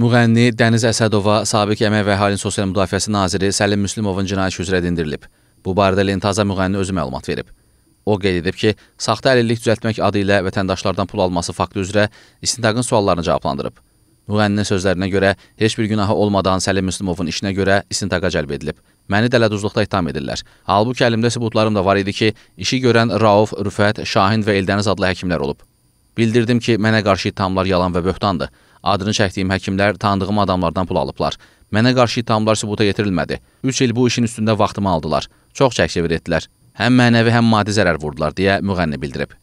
Müğənni Dəniz Əsədova sabiq Əmək və Əhalinin Sosial Müdafiəsi naziri Səlim Müslimovun cinayət üzrə dindirilib. Bu barədə Lentaza müğənni özü məlumat verib. O qeyd edib ki, saxta əlillik düzəltmək adı ilə vətəndaşlardan pul alması faktı üzrə istintaqın suallarını cavablandırıb. Müğənninin sözlərinə görə heç bir günahı olmadan Səlim Müslimovun işinə görə istintaqa cəlb edilib. Məni dələduzluqda ittiham edirlər. Halbuki əlimdə sübutlarım da var idi ki, işi görən Rauf, Rüfət, Şahin və Eldəniz adlı həkimlər olub. Bildirdim ki, mənə qarşı ittihamlar yalan və böhtandır. Adını çəkdiyim həkimlər tanıdığım adamlardan pul alıblar. Mənə qarşı ittihamlar sübuta yetirilmədi. 3 il bu işin üstündə vaxtımı aldılar. Çox çək-çevir etdilər. Həm mənəvi, həm maddi zərər vurdular deyə müğənni bildirib.